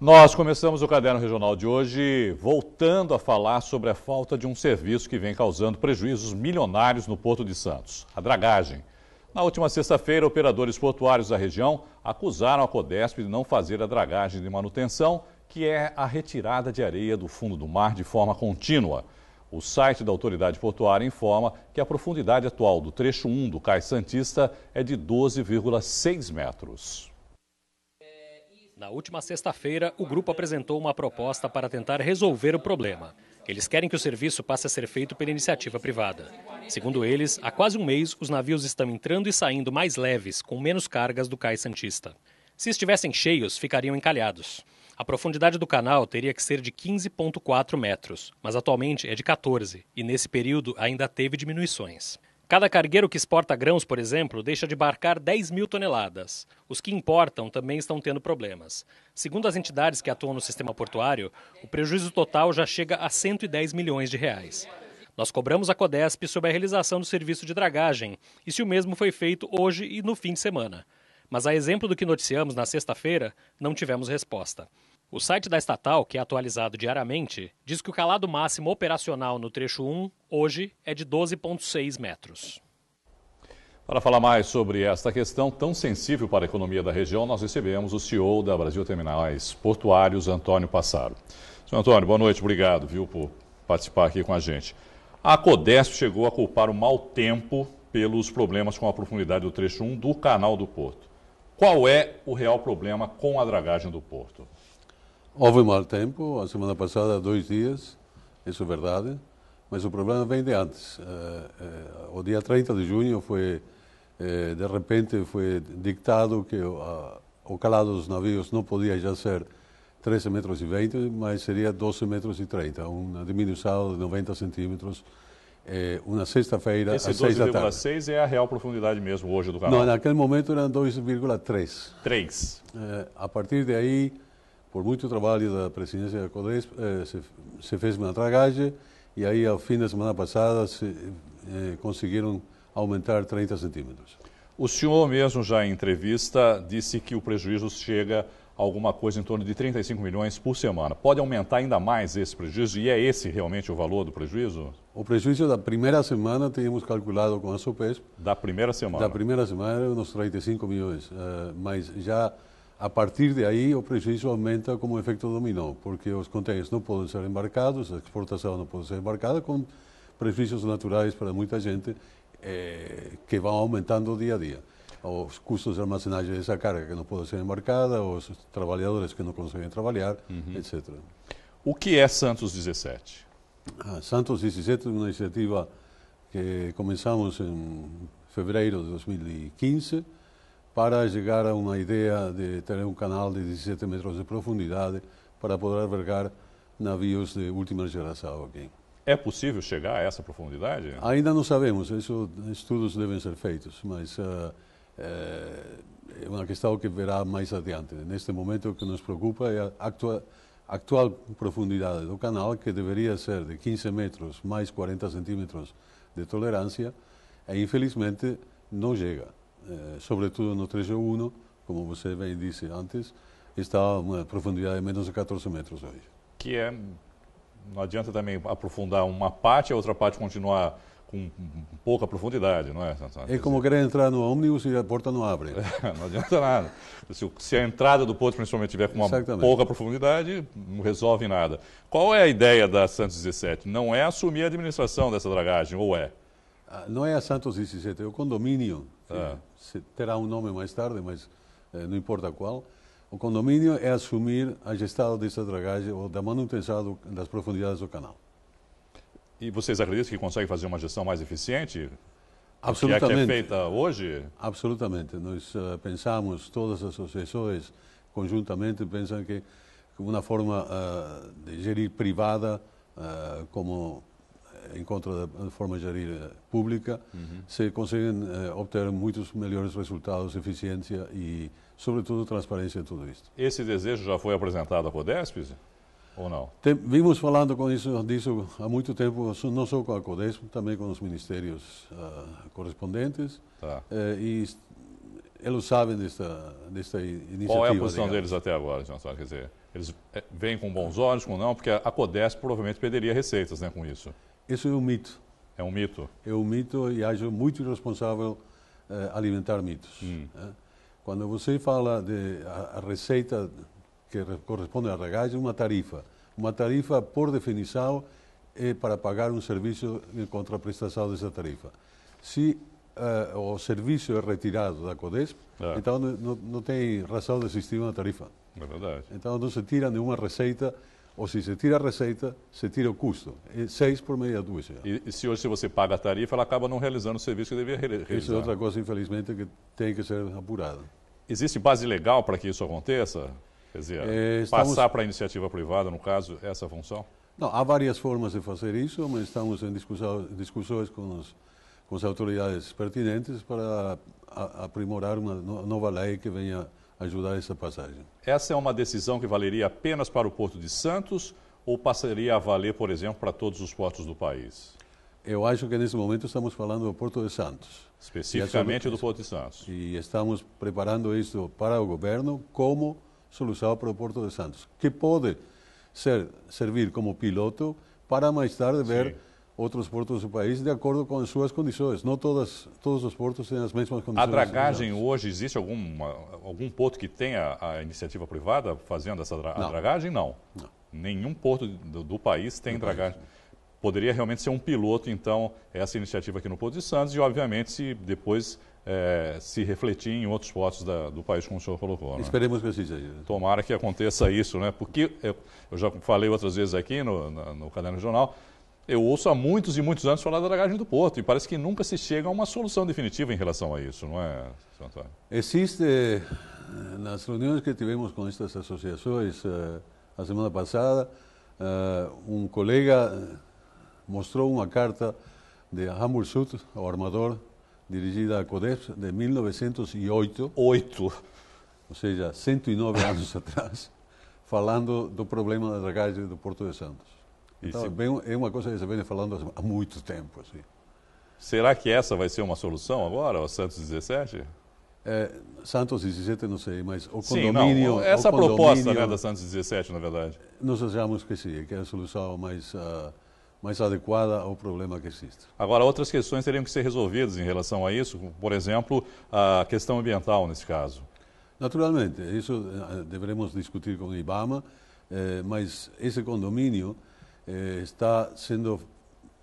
Nós começamos o Caderno Regional de hoje voltando a falar sobre a falta de um serviço que vem causando prejuízos milionários no Porto de Santos, a dragagem. Na última sexta-feira, operadores portuários da região acusaram a Codesp de não fazer a dragagem de manutenção, que é a retirada de areia do fundo do mar de forma contínua. O site da autoridade portuária informa que a profundidade atual do trecho 1 do Cais Santista é de 12,6 metros. Na última sexta-feira, o grupo apresentou uma proposta para tentar resolver o problema. Eles querem que o serviço passe a ser feito pela iniciativa privada. Segundo eles, há quase um mês, os navios estão entrando e saindo mais leves, com menos cargas do Cais Santista. Se estivessem cheios, ficariam encalhados. A profundidade do canal teria que ser de 15,4 metros, mas atualmente é de 14, e nesse período ainda teve diminuições. Cada cargueiro que exporta grãos, por exemplo, deixa de barcar 10 mil toneladas. Os que importam também estão tendo problemas. Segundo as entidades que atuam no sistema portuário, o prejuízo total já chega a 110 milhões de reais. Nós cobramos a Codesp sobre a realização do serviço de dragagem e se o mesmo foi feito hoje e no fim de semana. Mas, a exemplo do que noticiamos na sexta-feira, não tivemos resposta. O site da estatal, que é atualizado diariamente, diz que o calado máximo operacional no trecho 1 hoje é de 12,6 metros. Para falar mais sobre esta questão tão sensível para a economia da região, nós recebemos o CEO da Brasil Terminais Portuários, Antônio Passaro. Senhor Antônio, boa noite, obrigado viu, por participar aqui com a gente. A Codesp chegou a culpar o mau tempo pelos problemas com a profundidade do trecho 1 do canal do Porto. Qual é o real problema com a dragagem do Porto? Houve mau tempo, a semana passada, dois dias, isso é verdade, mas o problema vem de antes. Eh, eh, o dia 30 de junho foi, eh, de repente, foi dictado que o calado dos navios não podia já ser 13 metros e 20, mas seria 12 metros e 30, uma diminuição de 90 centímetros é, uma sexta-feira às 6 da tarde. Esse 12,6 é a real profundidade mesmo hoje do canal? Não, naquele momento eram 2,3. 3. É, a partir daí, por muito trabalho da presidência da CODES, eh, se, se, fez uma tragagem e aí, ao fim da semana passada, se, eh, conseguiram aumentar 30 centímetros. O senhor mesmo já em entrevista disse que o prejuízo chega a alguma coisa em torno de 35 milhões por semana. Pode aumentar ainda mais esse prejuízo? E é esse realmente o valor do prejuízo? O prejuízo da primeira semana tínhamos calculado com a SOPESP. Da primeira semana? Da primeira semana, uns 35 milhões. Eh, mas já a partir de aí, o prejuízo aumenta como efeito dominó, porque os contêineres não podem ser embarcados, a exportação não pode ser embarcada, com prejuízos naturais para muita gente eh, que vão aumentando dia a dia. Os custos de armazenagem dessa carga que não pode ser embarcada, os trabalhadores que não conseguem trabalhar, uhum. etc. O que é Santos 17? Ah, Santos 17 é uma iniciativa que começamos em fevereiro de 2015 para chegar a uma ideia de ter um canal de 17 metros de profundidade para poder albergar navios de última geração aqui. É possível chegar a essa profundidade? Ainda não sabemos, isso, estudos devem ser feitos, mas uh, é uma questão que verá mais adiante. Neste momento, o que nos preocupa é a atual, actual profundidade do canal, que deveria ser de 15 metros mais 40 centímetros de tolerância, e infelizmente não chega. Eh, sobretudo no trecho 1, como você bem disse antes, está a uma profundidade de menos de 14 metros hoje. Que é, não adianta também aprofundar uma parte e a outra parte continuar com pouca profundidade, não é? É como querer entrar no ônibus e a porta não abre. não adianta nada. Se, se, a entrada do posto principalmente tiver com uma pouca profundidade, não resolve nada. Qual é a ideia da Santos 17? Não é assumir a administração dessa dragagem, ou é? Ah, não é a Santos 17, é o condomínio ah, terá um nome mais tarde, mas eh, não importa qual. O condomínio é assumir a gestão dessa dragagem ou da manutenção do, das profundidades do canal. E vocês acreditam que conseguem fazer uma gestão mais eficiente? Absolutamente. Que é, que é feita hoje? Absolutamente. Nós uh, pensamos, todas as associações conjuntamente pensam que uma forma uh, de gerir privada, uh, como eh, em contra da forma de gerir eh, pública, uhum. se conseguem eh, obter muitos melhores resultados, eficiência e, sobretudo, transparência em tudo isso. Esse desejo já foi apresentado à Codespes? ou não? Tem, vimos falando com isso, disso há muito tempo, não só com a Codesp, também com os ministérios uh, correspondentes. Tá. Uh, e eles sabem desta, desta iniciativa. Qual é a posição digamos? deles até agora, João Quer dizer, eles vêm com bons olhos, com não, porque a Codesp provavelmente perderia receitas né, com isso. Isso é um mito. É um mito? É um mito e acho muito irresponsável eh, alimentar mitos. Hum. Né? Quando você fala de a, a receita que corresponde à regagem, é uma tarifa. Uma tarifa, por definição, é para pagar um serviço em contraprestação dessa tarifa. Se uh, o serviço é retirado da CODESP, é. então não, não tem razão de existir uma tarifa. É verdade. Então não se tira nenhuma receita ou seja, você tira a receita, você tira o custo. E é seis por meia dúzia. E, e se hoje se você paga a tarifa, ela acaba não realizando o serviço que deveria realizar. Isso é outra coisa, infelizmente, que tem que ser apurada. Existe base legal para que isso aconteça? Quer dizer, é, estamos... passar para a iniciativa privada, no caso, essa função? Não, há várias formas de fazer isso, mas estamos em discussão, discussões com, os, com as autoridades pertinentes para aprimorar uma nova lei que venha ajudar essa passagem. Essa é uma decisão que valeria apenas para o Porto de Santos ou passaria a valer, por exemplo, para todos os portos do país? Eu acho que nesse momento estamos falando do Porto de Santos. É Especificamente do Porto de Santos. E estamos preparando isso para o governo como solução para o Porto de Santos, que pode ser, servir como piloto para mais tarde ver Sim outros portos do país de acordo com as suas condições. Não todas, todos os portos têm as mesmas condições. A dragagem hoje, existe algum, algum porto que tenha a iniciativa privada fazendo essa dra Não. dragagem? Não. Não. Nenhum porto do, do país tem dragagem. Poderia realmente ser um piloto, então, essa iniciativa aqui no Porto de Santos e, obviamente, se depois é, se refletir em outros portos da, do país, como o senhor colocou. Né? Esperemos que seja isso. Tomara que aconteça isso, né? Porque eu, eu já falei outras vezes aqui no, no, no Caderno Jornal, eu ouço há muitos e muitos anos falar da dragagem do Porto e parece que nunca se chega a uma solução definitiva em relação a isso, não é, senhor Antônio? Existe, eh, nas reuniões que tivemos com estas associações eh, a semana passada, eh, um colega mostrou uma carta de Hamburg Sud, ao armador, dirigida à CODEPS, de 1908. Oito! Ou seja, 109 anos atrás, falando do problema da dragagem do Porto de Santos. Então, se... bem, é uma coisa que você vem falando há muito tempo. Assim. Será que essa vai ser uma solução agora, o Santos 17? É, Santos 17, não sei, mas o condomínio... Sim, não, essa condomínio, proposta né, da Santos 17, na verdade. Nós achamos que sim, que é a solução mais, uh, mais adequada ao problema que existe. Agora, outras questões teriam que ser resolvidas em relação a isso, por exemplo, a questão ambiental, nesse caso. Naturalmente, isso ah, deveremos discutir com o IBAMA, eh, mas esse condomínio eh, está sendo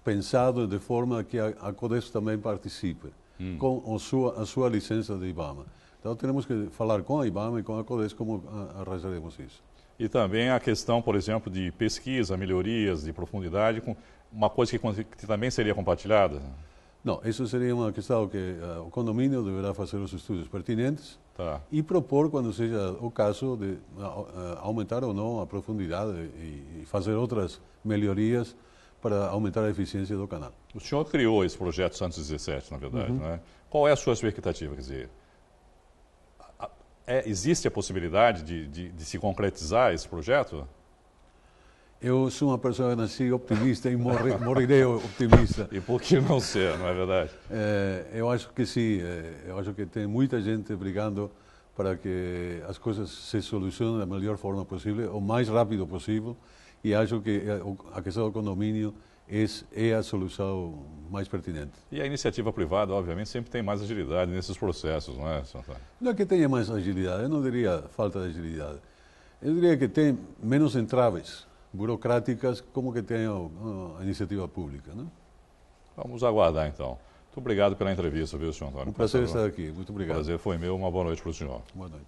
pensado de forma que a, a CODES também participe, hum. com a sua, a sua licença de IBAMA. Então, temos que falar com a IBAMA e com a CODES como ah, arranjaremos isso. E também a questão, por exemplo, de pesquisa, melhorias de profundidade, uma coisa que, que também seria compartilhada? Não, isso seria uma questão que uh, o condomínio deverá fazer os estudos pertinentes Tá. E propor, quando seja o caso, de aumentar ou não a profundidade e fazer outras melhorias para aumentar a eficiência do canal. O senhor criou esse projeto Santos 17, na verdade, uhum. é? Qual é a sua expectativa? Quer dizer, é, existe a possibilidade de, de, de se concretizar esse projeto? Eu sou uma pessoa que nasci optimista e morri, morirei optimista. E por que não ser, não é verdade? É, eu acho que sim. Eh, eu acho que tem muita gente brigando para que as coisas se solucionem da melhor forma possível, o mais rápido possível. E acho que eh, a questão do condomínio é a solução mais pertinente. E a iniciativa privada, obviamente, sempre tem mais agilidade nesses processos, não é, Santana? Não é que tenha mais agilidade, eu não diria falta de agilidade. Eu diria que tem menos entraves burocráticas como que tem a, a iniciativa pública. Né? Vamos aguardar então. Muito obrigado pela entrevista, viu, senhor Antônio? Um prazer estar aqui. Muito obrigado. O prazer foi meu. Uma boa noite para o senhor. Boa noite.